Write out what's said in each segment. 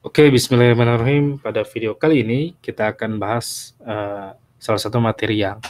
Oke, bismillahirrahmanirrahim. Pada video kali ini kita akan bahas uh, salah satu materi yang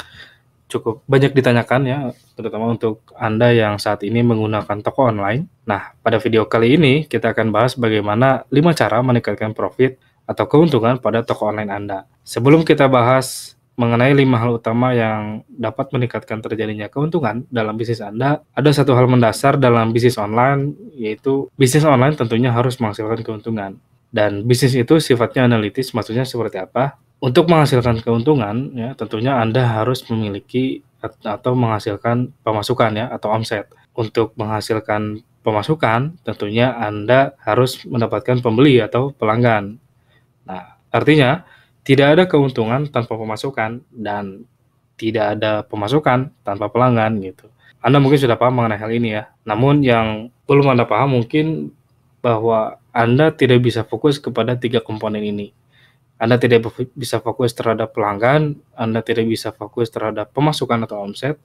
cukup banyak ditanyakan ya, terutama untuk Anda yang saat ini menggunakan toko online. Nah, pada video kali ini kita akan bahas bagaimana 5 cara meningkatkan profit atau keuntungan pada toko online Anda. Sebelum kita bahas mengenai lima hal utama yang dapat meningkatkan terjadinya keuntungan dalam bisnis Anda, ada satu hal mendasar dalam bisnis online, yaitu bisnis online tentunya harus menghasilkan keuntungan. Dan bisnis itu sifatnya analitis, maksudnya seperti apa? Untuk menghasilkan keuntungan, ya tentunya Anda harus memiliki atau menghasilkan pemasukan ya atau omset. Untuk menghasilkan pemasukan, tentunya Anda harus mendapatkan pembeli atau pelanggan. Nah, artinya tidak ada keuntungan tanpa pemasukan dan tidak ada pemasukan tanpa pelanggan gitu. Anda mungkin sudah paham mengenai hal ini ya. Namun yang belum Anda paham mungkin bahwa anda tidak bisa fokus kepada tiga komponen ini. Anda tidak bisa fokus terhadap pelanggan, Anda tidak bisa fokus terhadap pemasukan atau omset,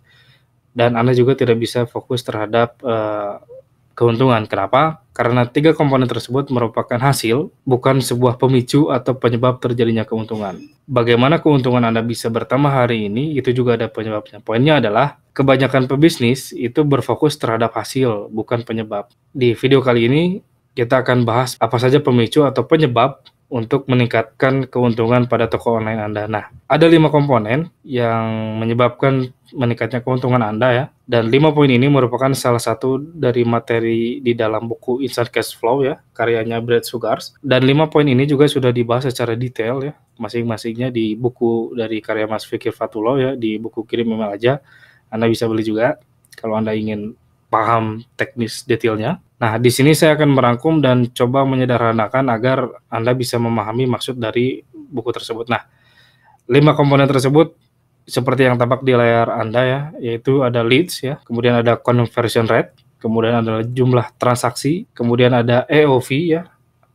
dan Anda juga tidak bisa fokus terhadap uh, keuntungan. Kenapa? Karena tiga komponen tersebut merupakan hasil, bukan sebuah pemicu atau penyebab terjadinya keuntungan. Bagaimana keuntungan Anda bisa bertambah hari ini, itu juga ada penyebabnya. Poinnya adalah, kebanyakan pebisnis itu berfokus terhadap hasil, bukan penyebab. Di video kali ini, kita akan bahas apa saja pemicu atau penyebab untuk meningkatkan keuntungan pada toko online Anda. Nah, ada lima komponen yang menyebabkan meningkatnya keuntungan Anda ya. Dan lima poin ini merupakan salah satu dari materi di dalam buku Instant Cash Flow ya, karyanya Brad Sugars. Dan lima poin ini juga sudah dibahas secara detail ya, masing-masingnya di buku dari karya Mas Fikir Fatullah ya, di buku kirim email aja. Anda bisa beli juga kalau Anda ingin paham teknis detailnya. Nah, di sini saya akan merangkum dan coba menyederhanakan agar Anda bisa memahami maksud dari buku tersebut. Nah, lima komponen tersebut seperti yang tampak di layar Anda ya, yaitu ada leads ya, kemudian ada conversion rate, kemudian ada jumlah transaksi, kemudian ada AOV ya,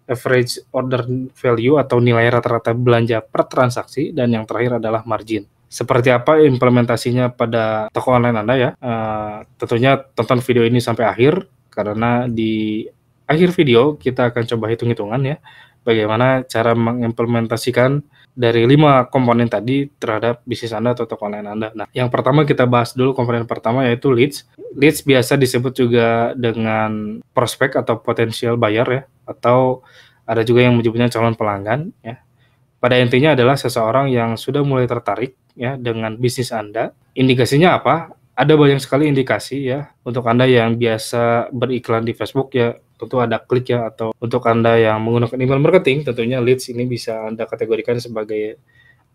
average order value atau nilai rata-rata belanja per transaksi dan yang terakhir adalah margin seperti apa implementasinya pada toko online Anda ya. Uh, tentunya tonton video ini sampai akhir karena di akhir video kita akan coba hitung-hitungan ya bagaimana cara mengimplementasikan dari lima komponen tadi terhadap bisnis Anda atau toko online Anda. Nah, yang pertama kita bahas dulu komponen pertama yaitu leads. Leads biasa disebut juga dengan prospek atau potensial buyer ya atau ada juga yang menyebutnya calon pelanggan ya. Pada intinya adalah seseorang yang sudah mulai tertarik ya dengan bisnis Anda. Indikasinya apa? Ada banyak sekali indikasi ya untuk Anda yang biasa beriklan di Facebook ya tentu ada klik ya atau untuk Anda yang menggunakan email marketing tentunya leads ini bisa Anda kategorikan sebagai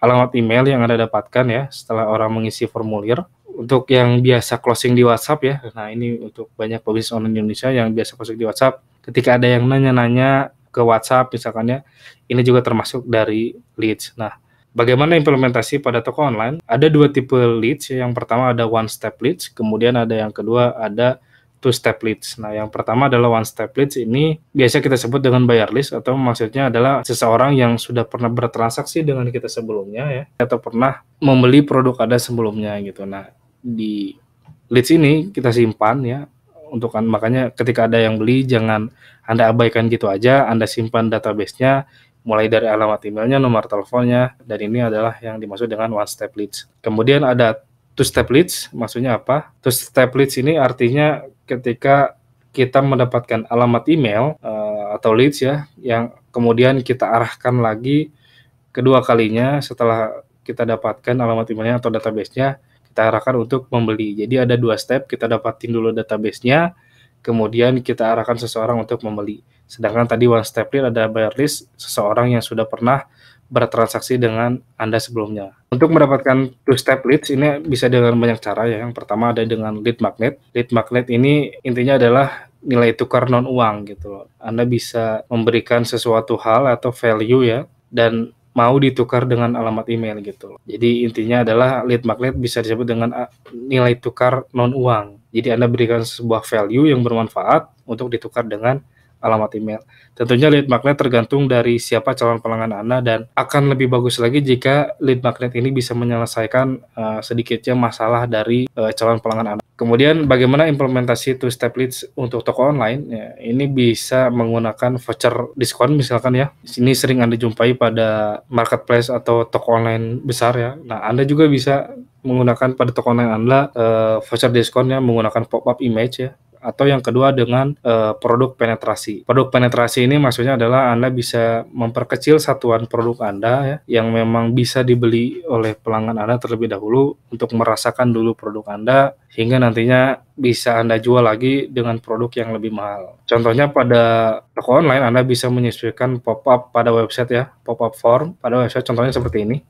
alamat email yang Anda dapatkan ya setelah orang mengisi formulir. Untuk yang biasa closing di WhatsApp ya. Nah, ini untuk banyak pebisnis online Indonesia yang biasa closing di WhatsApp. Ketika ada yang nanya-nanya ke WhatsApp misalkan ya, ini juga termasuk dari leads. Nah, Bagaimana implementasi pada toko online? Ada dua tipe leads. Yang pertama ada one step leads, kemudian ada yang kedua ada two step leads. Nah, yang pertama adalah one step leads ini biasa kita sebut dengan buyer list atau maksudnya adalah seseorang yang sudah pernah bertransaksi dengan kita sebelumnya ya atau pernah membeli produk ada sebelumnya gitu. Nah, di leads ini kita simpan ya untuk makanya ketika ada yang beli jangan Anda abaikan gitu aja, Anda simpan database-nya, mulai dari alamat emailnya, nomor teleponnya, dan ini adalah yang dimaksud dengan one step leads. Kemudian ada two step leads, maksudnya apa? Two step leads ini artinya ketika kita mendapatkan alamat email uh, atau leads ya, yang kemudian kita arahkan lagi kedua kalinya setelah kita dapatkan alamat emailnya atau database-nya, kita arahkan untuk membeli. Jadi ada dua step, kita dapatin dulu database-nya, kemudian kita arahkan seseorang untuk membeli. Sedangkan tadi one step lead ada buyer list seseorang yang sudah pernah bertransaksi dengan Anda sebelumnya. Untuk mendapatkan two step leads ini bisa dengan banyak cara ya. Yang pertama ada dengan lead magnet. Lead magnet ini intinya adalah nilai tukar non uang gitu loh. Anda bisa memberikan sesuatu hal atau value ya dan mau ditukar dengan alamat email gitu. Loh. Jadi intinya adalah lead magnet bisa disebut dengan ah, nilai tukar non uang. Jadi Anda berikan sebuah value yang bermanfaat untuk ditukar dengan alamat email. Tentunya lead magnet tergantung dari siapa calon pelanggan Anda dan akan lebih bagus lagi jika lead magnet ini bisa menyelesaikan uh, sedikitnya masalah dari uh, calon pelanggan Anda. Kemudian bagaimana implementasi two step leads untuk toko online? Ya, ini bisa menggunakan voucher diskon misalkan ya. Ini sering Anda jumpai pada marketplace atau toko online besar ya. Nah, Anda juga bisa menggunakan pada toko online Anda uh, voucher diskonnya menggunakan pop-up image ya atau yang kedua dengan e, produk penetrasi. Produk penetrasi ini maksudnya adalah Anda bisa memperkecil satuan produk Anda ya, yang memang bisa dibeli oleh pelanggan Anda terlebih dahulu untuk merasakan dulu produk Anda hingga nantinya bisa Anda jual lagi dengan produk yang lebih mahal. Contohnya pada toko online Anda bisa menyesuaikan pop-up pada website ya, pop-up form pada website contohnya seperti ini.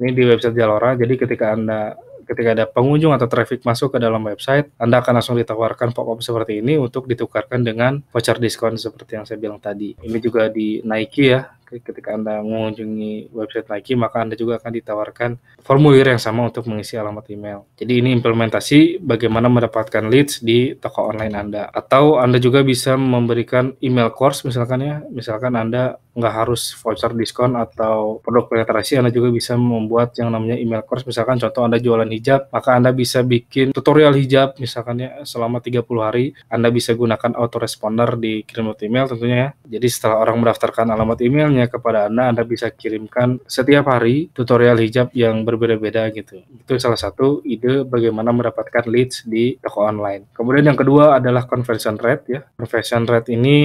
Ini di website Jalora. Jadi ketika Anda ketika ada pengunjung atau traffic masuk ke dalam website, Anda akan langsung ditawarkan pop-up seperti ini untuk ditukarkan dengan voucher diskon seperti yang saya bilang tadi. Ini juga di Nike ya, ketika Anda mengunjungi website lagi, maka Anda juga akan ditawarkan formulir yang sama untuk mengisi alamat email. Jadi ini implementasi bagaimana mendapatkan leads di toko online Anda. Atau Anda juga bisa memberikan email course misalkan ya, misalkan Anda nggak harus voucher diskon atau produk penetrasi, Anda juga bisa membuat yang namanya email course. Misalkan contoh Anda jualan hijab, maka Anda bisa bikin tutorial hijab misalkan ya selama 30 hari. Anda bisa gunakan autoresponder di kirim email tentunya ya. Jadi setelah orang mendaftarkan alamat emailnya, kepada Anda, Anda bisa kirimkan setiap hari tutorial hijab yang berbeda-beda gitu. Itu salah satu ide bagaimana mendapatkan leads di toko online. Kemudian yang kedua adalah conversion rate ya. Conversion rate ini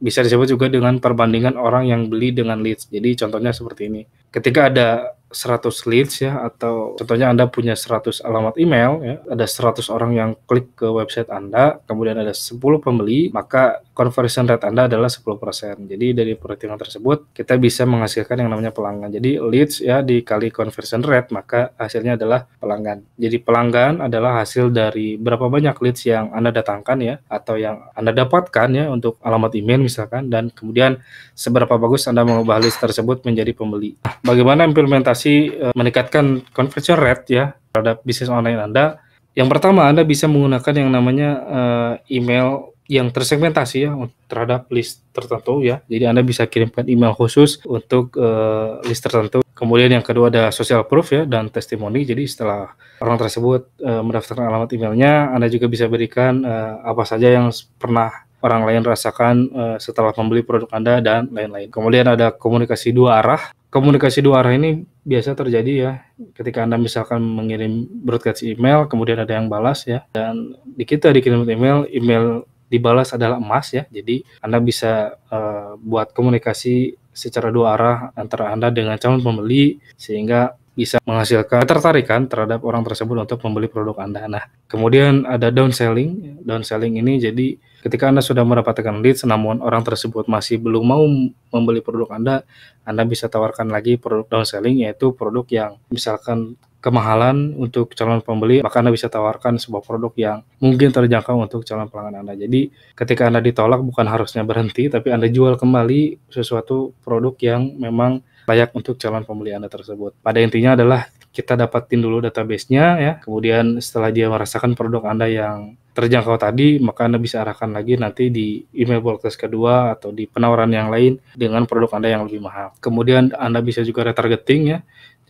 bisa disebut juga dengan perbandingan orang yang beli dengan leads. Jadi contohnya seperti ini. Ketika ada 100 leads ya atau contohnya Anda punya 100 alamat email ya, ada 100 orang yang klik ke website Anda, kemudian ada 10 pembeli, maka conversion rate Anda adalah 10%. Jadi dari perhitungan tersebut kita bisa menghasilkan yang namanya pelanggan. Jadi leads ya dikali conversion rate maka hasilnya adalah pelanggan. Jadi pelanggan adalah hasil dari berapa banyak leads yang Anda datangkan ya atau yang Anda dapatkan ya untuk alamat email misalkan dan kemudian seberapa bagus Anda mengubah list tersebut menjadi pembeli. Bagaimana implementasi eh, meningkatkan conversion rate ya terhadap bisnis online Anda? Yang pertama Anda bisa menggunakan yang namanya eh, email yang tersegmentasi ya terhadap list tertentu ya. Jadi Anda bisa kirimkan email khusus untuk uh, list tertentu. Kemudian yang kedua ada social proof ya dan testimoni. Jadi setelah orang tersebut uh, mendaftarkan alamat emailnya, Anda juga bisa berikan uh, apa saja yang pernah orang lain rasakan uh, setelah membeli produk Anda dan lain-lain. Kemudian ada komunikasi dua arah. Komunikasi dua arah ini biasa terjadi ya ketika Anda misalkan mengirim broadcast email, kemudian ada yang balas ya. Dan di kita dikirim email, email dibalas adalah emas ya. Jadi Anda bisa uh, buat komunikasi secara dua arah antara Anda dengan calon pembeli sehingga bisa menghasilkan ketertarikan terhadap orang tersebut untuk membeli produk Anda. Nah, kemudian ada downselling. Downselling ini jadi ketika Anda sudah mendapatkan leads namun orang tersebut masih belum mau membeli produk Anda, Anda bisa tawarkan lagi produk downselling yaitu produk yang misalkan kemahalan untuk calon pembeli, maka Anda bisa tawarkan sebuah produk yang mungkin terjangkau untuk calon pelanggan Anda. Jadi, ketika Anda ditolak bukan harusnya berhenti, tapi Anda jual kembali sesuatu produk yang memang layak untuk calon pembeli Anda tersebut. Pada intinya adalah kita dapatin dulu database-nya ya. Kemudian setelah dia merasakan produk Anda yang terjangkau tadi, maka Anda bisa arahkan lagi nanti di email broadcast kedua atau di penawaran yang lain dengan produk Anda yang lebih mahal. Kemudian Anda bisa juga retargeting ya.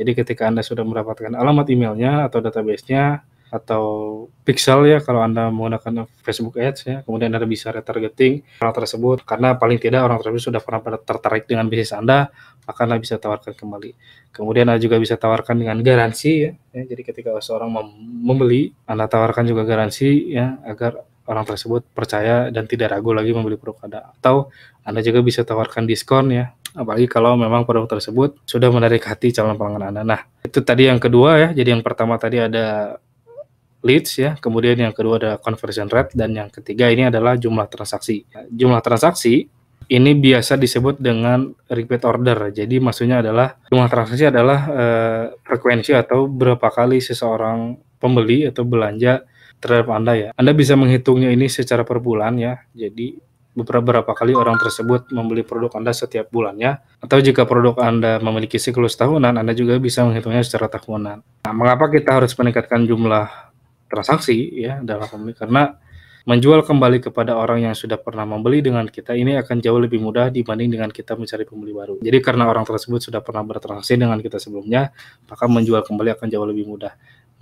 Jadi ketika Anda sudah mendapatkan alamat emailnya atau database-nya, atau pixel ya kalau Anda menggunakan Facebook Ads ya. Kemudian Anda bisa retargeting orang tersebut karena paling tidak orang tersebut sudah pernah tertarik dengan bisnis Anda, akanlah bisa tawarkan kembali. Kemudian Anda juga bisa tawarkan dengan garansi ya. ya jadi ketika seorang membeli, Anda tawarkan juga garansi ya agar orang tersebut percaya dan tidak ragu lagi membeli produk Anda. Atau Anda juga bisa tawarkan diskon ya, apalagi kalau memang produk tersebut sudah menarik hati calon pelanggan Anda. Nah, itu tadi yang kedua ya. Jadi yang pertama tadi ada leads ya, kemudian yang kedua ada conversion rate dan yang ketiga ini adalah jumlah transaksi. Jumlah transaksi ini biasa disebut dengan repeat order. Jadi maksudnya adalah jumlah transaksi adalah eh, frekuensi atau berapa kali seseorang pembeli atau belanja terhadap Anda ya. Anda bisa menghitungnya ini secara per bulan ya. Jadi beberapa kali orang tersebut membeli produk Anda setiap bulannya atau jika produk Anda memiliki siklus tahunan Anda juga bisa menghitungnya secara tahunan. Nah, mengapa kita harus meningkatkan jumlah transaksi ya dalam pembeli karena Menjual kembali kepada orang yang sudah pernah membeli dengan kita ini akan jauh lebih mudah dibanding dengan kita mencari pembeli baru. Jadi karena orang tersebut sudah pernah bertransaksi dengan kita sebelumnya, maka menjual kembali akan jauh lebih mudah.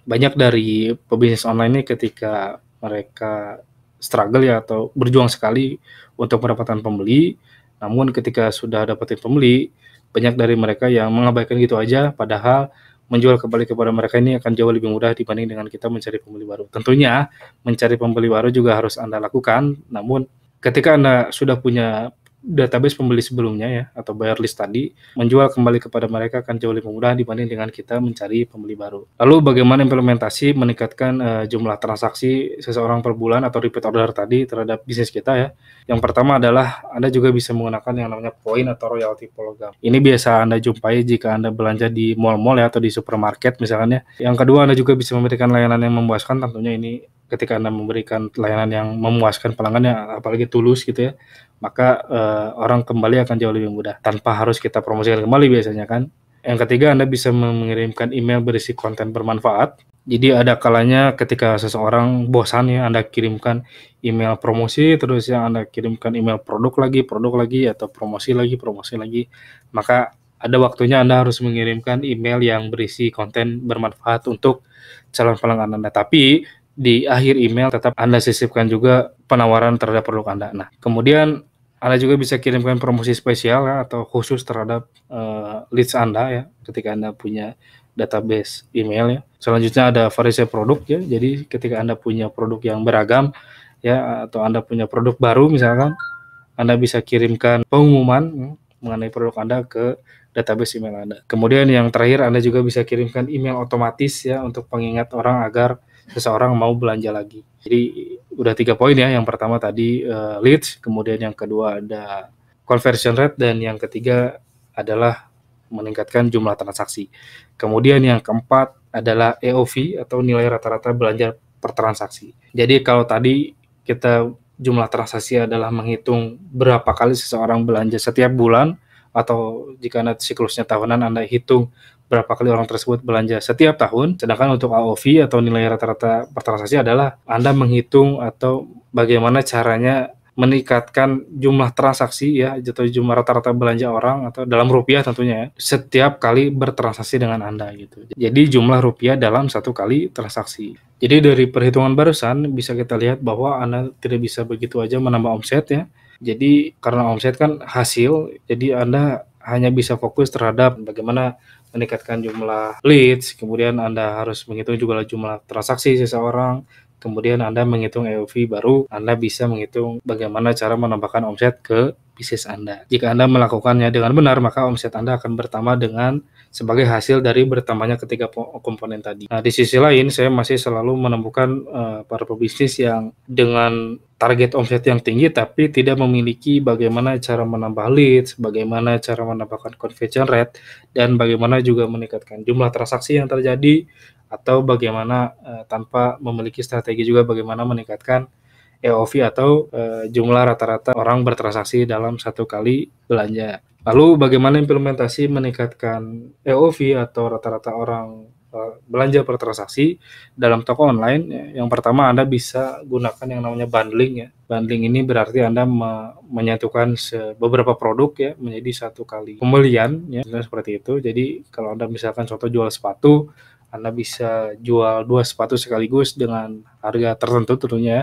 Banyak dari pebisnis online ini ketika mereka struggle ya atau berjuang sekali untuk mendapatkan pembeli, namun ketika sudah dapetin pembeli, banyak dari mereka yang mengabaikan gitu aja padahal menjual kembali kepada mereka ini akan jauh lebih mudah dibanding dengan kita mencari pembeli baru. Tentunya mencari pembeli baru juga harus Anda lakukan, namun ketika Anda sudah punya database pembeli sebelumnya ya atau buyer list tadi menjual kembali kepada mereka akan jauh lebih mudah dibanding dengan kita mencari pembeli baru. Lalu bagaimana implementasi meningkatkan uh, jumlah transaksi seseorang per bulan atau repeat order tadi terhadap bisnis kita ya. Yang pertama adalah Anda juga bisa menggunakan yang namanya poin atau royalty program. Ini biasa Anda jumpai jika Anda belanja di mall-mall ya atau di supermarket misalnya. Yang kedua Anda juga bisa memberikan layanan yang memuaskan tentunya ini ketika Anda memberikan layanan yang memuaskan pelanggan ya apalagi tulus gitu ya maka uh, orang kembali akan jauh lebih mudah tanpa harus kita promosikan kembali biasanya kan. Yang ketiga Anda bisa mengirimkan email berisi konten bermanfaat. Jadi ada kalanya ketika seseorang bosan ya Anda kirimkan email promosi terus yang Anda kirimkan email produk lagi, produk lagi atau promosi lagi, promosi lagi. Maka ada waktunya Anda harus mengirimkan email yang berisi konten bermanfaat untuk calon pelanggan Anda. Tapi di akhir email tetap Anda sisipkan juga penawaran terhadap produk Anda. Nah, kemudian anda juga bisa kirimkan promosi spesial ya, atau khusus terhadap uh, leads Anda ya ketika Anda punya database email ya. Selanjutnya ada variasi produk ya. Jadi ketika Anda punya produk yang beragam ya atau Anda punya produk baru misalkan Anda bisa kirimkan pengumuman ya, mengenai produk Anda ke database email Anda. Kemudian yang terakhir Anda juga bisa kirimkan email otomatis ya untuk pengingat orang agar seseorang mau belanja lagi. Jadi udah tiga poin ya. Yang pertama tadi uh, eh, leads, kemudian yang kedua ada conversion rate dan yang ketiga adalah meningkatkan jumlah transaksi. Kemudian yang keempat adalah EOV atau nilai rata-rata belanja per transaksi. Jadi kalau tadi kita jumlah transaksi adalah menghitung berapa kali seseorang belanja setiap bulan atau jika Anda siklusnya tahunan Anda hitung berapa kali orang tersebut belanja setiap tahun. Sedangkan untuk AOV atau nilai rata-rata bertransaksi adalah Anda menghitung atau bagaimana caranya meningkatkan jumlah transaksi ya atau jumlah rata-rata belanja orang atau dalam rupiah tentunya ya, setiap kali bertransaksi dengan Anda gitu. Jadi jumlah rupiah dalam satu kali transaksi. Jadi dari perhitungan barusan bisa kita lihat bahwa Anda tidak bisa begitu aja menambah omset ya. Jadi karena omset kan hasil, jadi Anda hanya bisa fokus terhadap bagaimana meningkatkan jumlah leads, kemudian Anda harus menghitung juga jumlah transaksi seseorang, kemudian Anda menghitung EOV baru Anda bisa menghitung bagaimana cara menambahkan omset ke bisnis Anda. Jika Anda melakukannya dengan benar, maka omset Anda akan bertambah dengan sebagai hasil dari bertambahnya ketiga komponen tadi. Nah, di sisi lain saya masih selalu menemukan uh, para pebisnis yang dengan target omset yang tinggi tapi tidak memiliki bagaimana cara menambah leads, bagaimana cara menambahkan conversion rate dan bagaimana juga meningkatkan jumlah transaksi yang terjadi atau bagaimana uh, tanpa memiliki strategi juga bagaimana meningkatkan EOV atau e, jumlah rata-rata orang bertransaksi dalam satu kali belanja. Lalu bagaimana implementasi meningkatkan EOV atau rata-rata orang eh, belanja per transaksi dalam toko online? Ya, yang pertama Anda bisa gunakan yang namanya bundling ya. Bundling ini berarti Anda me menyatukan beberapa produk ya menjadi satu kali pembelian ya seperti itu. Jadi kalau Anda misalkan contoh jual sepatu anda bisa jual dua sepatu sekaligus dengan harga tertentu tentunya ya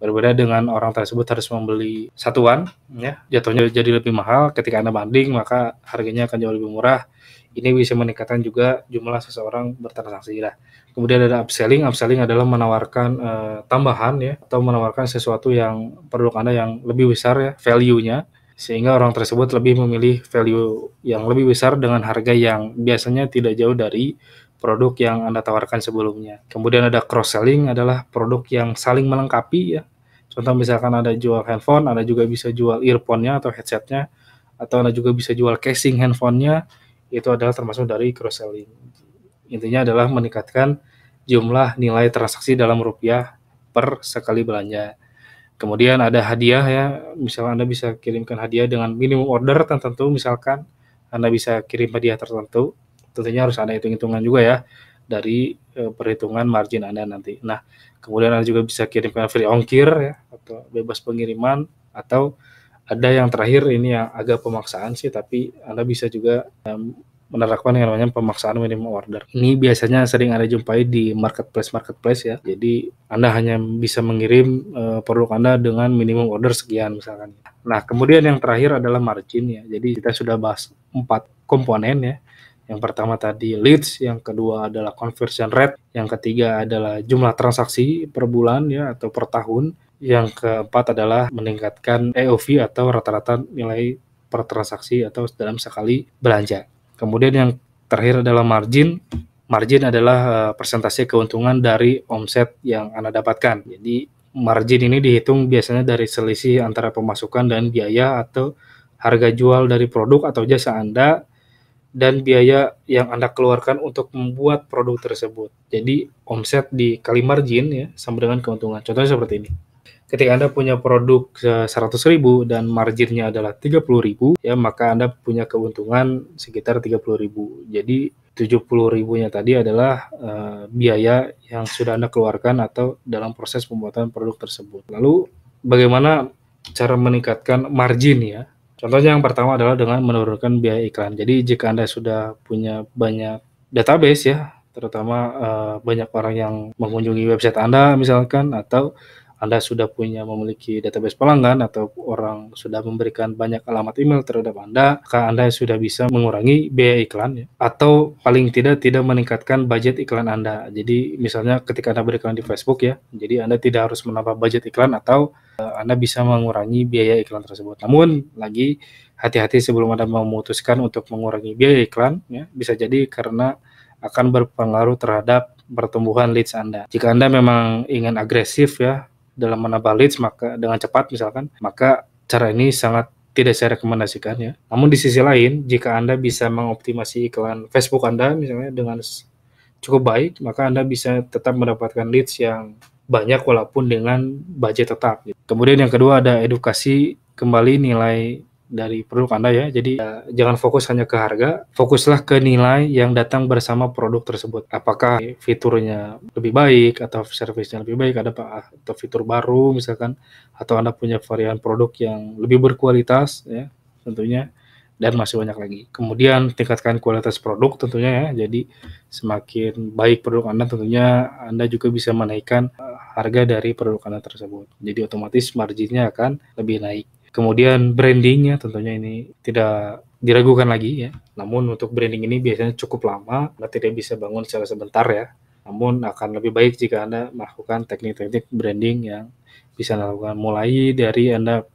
berbeda dengan orang tersebut harus membeli satuan ya jatuhnya jadi lebih mahal ketika anda banding maka harganya akan jauh lebih murah ini bisa meningkatkan juga jumlah seseorang bertransaksi lah ya. kemudian ada upselling upselling adalah menawarkan uh, tambahan ya atau menawarkan sesuatu yang produk anda yang lebih besar ya value-nya sehingga orang tersebut lebih memilih value yang lebih besar dengan harga yang biasanya tidak jauh dari produk yang Anda tawarkan sebelumnya. Kemudian ada cross selling adalah produk yang saling melengkapi ya. Contoh misalkan ada jual handphone, Anda juga bisa jual earphone-nya atau headset-nya atau Anda juga bisa jual casing handphone-nya. Itu adalah termasuk dari cross selling. Intinya adalah meningkatkan jumlah nilai transaksi dalam rupiah per sekali belanja. Kemudian ada hadiah ya, misalnya Anda bisa kirimkan hadiah dengan minimum order tertentu misalkan Anda bisa kirim hadiah tertentu tentunya harus ada hitung-hitungan juga ya dari uh, perhitungan margin Anda nanti. Nah, kemudian Anda juga bisa kirimkan free ongkir ya atau bebas pengiriman atau ada yang terakhir ini yang agak pemaksaan sih tapi Anda bisa juga um, menerapkan yang namanya pemaksaan minimum order. Ini biasanya sering Anda jumpai di marketplace-marketplace ya. Jadi Anda hanya bisa mengirim uh, produk Anda dengan minimum order sekian misalkan. Nah, kemudian yang terakhir adalah margin ya. Jadi kita sudah bahas empat komponen ya yang pertama tadi leads, yang kedua adalah conversion rate, yang ketiga adalah jumlah transaksi per bulan ya atau per tahun, yang keempat adalah meningkatkan EOV atau rata-rata nilai per transaksi atau dalam sekali belanja. Kemudian yang terakhir adalah margin. Margin adalah eh, persentase keuntungan dari omset yang Anda dapatkan. Jadi margin ini dihitung biasanya dari selisih antara pemasukan dan biaya atau harga jual dari produk atau jasa Anda dan biaya yang Anda keluarkan untuk membuat produk tersebut. Jadi omset di dikali margin ya sama dengan keuntungan. Contohnya seperti ini. Ketika Anda punya produk 100.000 eh, dan marginnya adalah 30.000 ya maka Anda punya keuntungan sekitar 30.000. Jadi 70.000-nya tadi adalah uh, biaya yang sudah Anda keluarkan atau dalam proses pembuatan produk tersebut. Lalu bagaimana cara meningkatkan margin ya Contohnya yang pertama adalah dengan menurunkan biaya iklan. Jadi jika Anda sudah punya banyak database ya, terutama uh, banyak orang yang mengunjungi website Anda misalkan atau anda sudah punya memiliki database pelanggan atau orang sudah memberikan banyak alamat email terhadap Anda, maka Anda sudah bisa mengurangi biaya iklan ya. atau paling tidak tidak meningkatkan budget iklan Anda. Jadi misalnya ketika Anda beriklan di Facebook ya, jadi Anda tidak harus menambah budget iklan atau uh, Anda bisa mengurangi biaya iklan tersebut. Namun lagi hati-hati sebelum Anda memutuskan untuk mengurangi biaya iklan ya, bisa jadi karena akan berpengaruh terhadap pertumbuhan leads Anda. Jika Anda memang ingin agresif ya, dalam menambah leads maka dengan cepat misalkan maka cara ini sangat tidak saya rekomendasikan ya. Namun di sisi lain jika Anda bisa mengoptimasi iklan Facebook Anda misalnya dengan cukup baik maka Anda bisa tetap mendapatkan leads yang banyak walaupun dengan budget tetap. Gitu. Kemudian yang kedua ada edukasi kembali nilai dari produk Anda ya. Jadi uh, jangan fokus hanya ke harga, fokuslah ke nilai yang datang bersama produk tersebut. Apakah fiturnya lebih baik atau servisnya lebih baik, ada pak atau fitur baru misalkan atau Anda punya varian produk yang lebih berkualitas ya tentunya dan masih banyak lagi. Kemudian tingkatkan kualitas produk tentunya ya. Jadi semakin baik produk Anda tentunya Anda juga bisa menaikkan eh, harga dari produk Anda tersebut. Jadi otomatis marginnya akan lebih naik. Kemudian brandingnya tentunya ini tidak diragukan lagi ya. Namun untuk branding ini biasanya cukup lama, Anda tidak bisa bangun secara sebentar ya. Namun akan lebih baik jika Anda melakukan teknik-teknik branding yang bisa Anda lakukan mulai dari Anda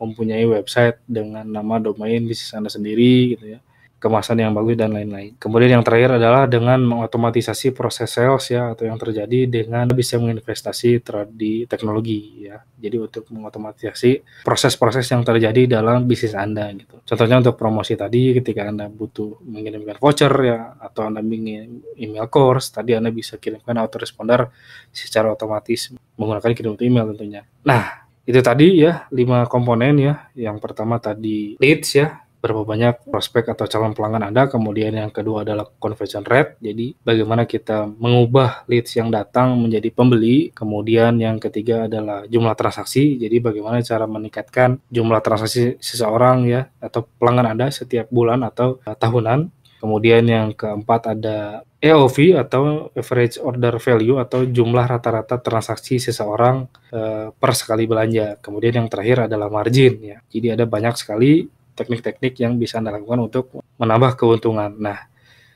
mempunyai website dengan nama domain bisnis Anda sendiri gitu ya kemasan yang bagus dan lain-lain. Kemudian yang terakhir adalah dengan mengotomatisasi proses sales ya atau yang terjadi dengan bisa menginvestasi di teknologi ya. Jadi untuk mengotomatisasi proses-proses yang terjadi dalam bisnis Anda gitu. Contohnya untuk promosi tadi ketika Anda butuh mengirimkan voucher ya atau Anda ingin email course, tadi Anda bisa kirimkan autoresponder secara otomatis menggunakan kirim email tentunya. Nah, itu tadi ya lima komponen ya yang pertama tadi leads ya berapa banyak prospek atau calon pelanggan Anda. Kemudian yang kedua adalah conversion rate. Jadi bagaimana kita mengubah leads yang datang menjadi pembeli. Kemudian yang ketiga adalah jumlah transaksi. Jadi bagaimana cara meningkatkan jumlah transaksi seseorang ya atau pelanggan Anda setiap bulan atau eh, tahunan. Kemudian yang keempat ada AOV atau average order value atau jumlah rata-rata transaksi seseorang eh, per sekali belanja. Kemudian yang terakhir adalah margin ya. Jadi ada banyak sekali teknik-teknik yang bisa Anda lakukan untuk menambah keuntungan. Nah,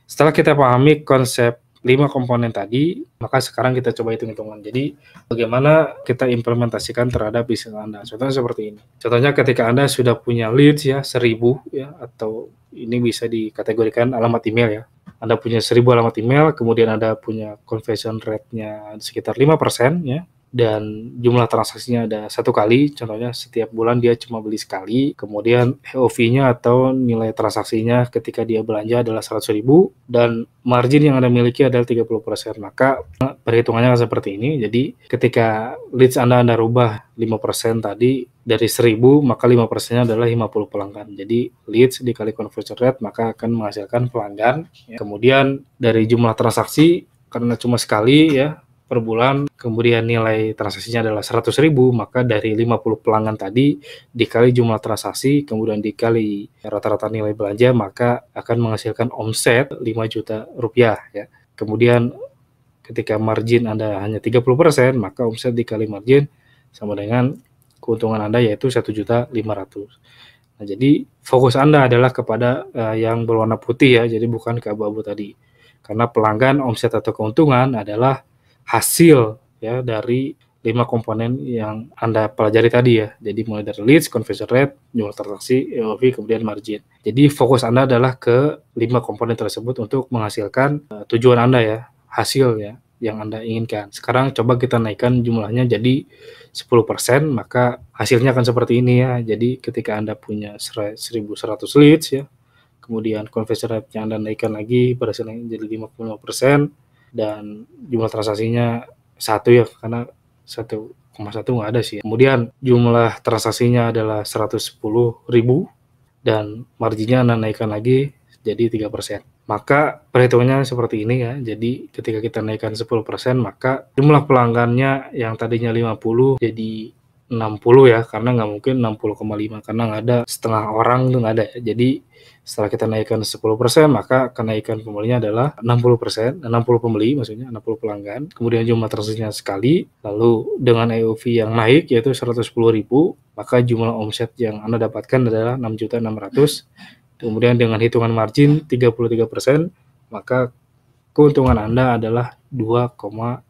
setelah kita pahami konsep lima komponen tadi, maka sekarang kita coba hitung-hitungan. Jadi, bagaimana kita implementasikan terhadap bisnis Anda. Contohnya seperti ini. Contohnya ketika Anda sudah punya leads ya, seribu ya, atau ini bisa dikategorikan alamat email ya. Anda punya seribu alamat email, kemudian Anda punya conversion rate-nya sekitar 5% ya, dan jumlah transaksinya ada satu kali, contohnya setiap bulan dia cuma beli sekali, kemudian HOV-nya e atau nilai transaksinya ketika dia belanja adalah 100.000 dan margin yang Anda miliki adalah 30%. Maka perhitungannya seperti ini. Jadi ketika leads Anda Anda rubah 5% tadi dari 1000 maka 5%-nya adalah 50 pelanggan. Jadi leads dikali conversion rate maka akan menghasilkan pelanggan. Ya. Kemudian dari jumlah transaksi karena cuma sekali ya per bulan, kemudian nilai transaksinya adalah 100 ribu, maka dari 50 pelanggan tadi dikali jumlah transaksi, kemudian dikali rata-rata nilai belanja, maka akan menghasilkan omset 5 juta rupiah. Ya. Kemudian ketika margin Anda hanya 30%, maka omset dikali margin sama dengan keuntungan Anda yaitu 1 juta 500. Nah, jadi fokus Anda adalah kepada uh, yang berwarna putih ya, jadi bukan ke abu-abu tadi. Karena pelanggan, omset atau keuntungan adalah hasil ya dari lima komponen yang Anda pelajari tadi ya. Jadi mulai dari leads, conversion rate, jumlah transaksi, EOV, kemudian margin. Jadi fokus Anda adalah ke lima komponen tersebut untuk menghasilkan uh, tujuan Anda ya, hasil ya yang Anda inginkan. Sekarang coba kita naikkan jumlahnya jadi 10%, maka hasilnya akan seperti ini ya. Jadi ketika Anda punya 1100 leads ya, kemudian conversion rate yang Anda naikkan lagi berhasilnya jadi 55%, dan jumlah transaksinya satu ya karena satu koma satu nggak ada sih. Kemudian jumlah transaksinya adalah 110 ribu dan marginnya Anda naikkan lagi jadi tiga persen. Maka perhitungannya seperti ini ya. Jadi ketika kita naikkan 10 persen maka jumlah pelanggannya yang tadinya 50 jadi 60 ya karena nggak mungkin 60,5 karena nggak ada setengah orang itu nggak ada ya. Jadi setelah kita naikkan 10% maka kenaikan pembelinya adalah 60%, 60 pembeli maksudnya 60 pelanggan. Kemudian jumlah transaksinya sekali, lalu dengan EOV yang naik yaitu 110.000, maka jumlah omset yang Anda dapatkan adalah 6.600. Kemudian dengan hitungan margin 33%, maka keuntungan Anda adalah 2,1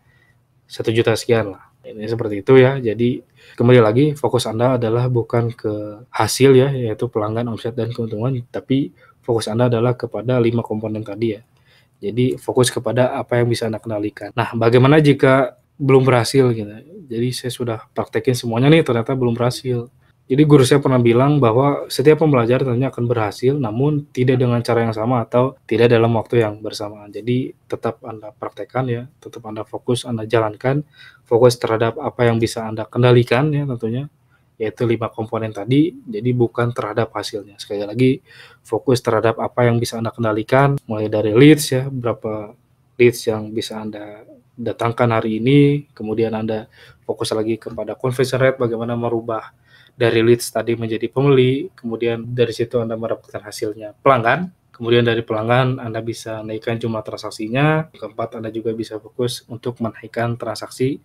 juta sekian lah ini seperti itu ya jadi kembali lagi fokus anda adalah bukan ke hasil ya yaitu pelanggan omset dan keuntungan tapi fokus anda adalah kepada lima komponen tadi ya jadi fokus kepada apa yang bisa anda kenalikan. nah bagaimana jika belum berhasil gitu jadi saya sudah praktekin semuanya nih ternyata belum berhasil jadi guru saya pernah bilang bahwa setiap pembelajar tentunya akan berhasil, namun tidak dengan cara yang sama atau tidak dalam waktu yang bersamaan. Jadi tetap Anda praktekkan ya, tetap Anda fokus, Anda jalankan, fokus terhadap apa yang bisa Anda kendalikan ya tentunya yaitu lima komponen tadi jadi bukan terhadap hasilnya sekali lagi fokus terhadap apa yang bisa Anda kendalikan mulai dari leads ya berapa leads yang bisa Anda datangkan hari ini kemudian Anda fokus lagi kepada conversion rate bagaimana merubah dari leads tadi menjadi pembeli kemudian dari situ Anda mendapatkan hasilnya pelanggan Kemudian dari pelanggan Anda bisa naikkan jumlah transaksinya. Keempat, Anda juga bisa fokus untuk menaikkan transaksi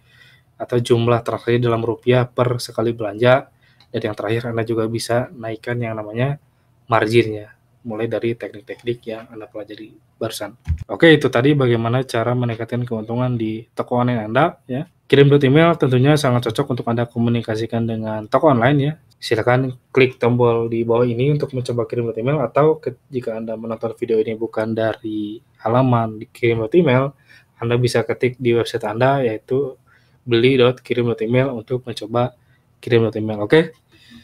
atau jumlah transaksi dalam rupiah per sekali belanja. Dan yang terakhir, Anda juga bisa naikkan yang namanya marginnya, mulai dari teknik-teknik yang Anda pelajari barusan. Oke, itu tadi bagaimana cara meningkatkan keuntungan di toko online Anda. ya. Kirim email tentunya sangat cocok untuk Anda komunikasikan dengan toko online ya, silakan klik tombol di bawah ini untuk mencoba kirim lewat email atau ke, jika Anda menonton video ini bukan dari halaman dikirim lewat email, Anda bisa ketik di website Anda yaitu kirim not email untuk mencoba kirim lewat email. Oke. Okay?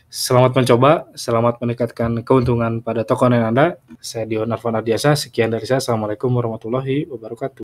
Selamat mencoba, selamat meningkatkan keuntungan pada toko Anda. Saya Dion Arfan Ardiasa, sekian dari saya. Assalamualaikum warahmatullahi wabarakatuh.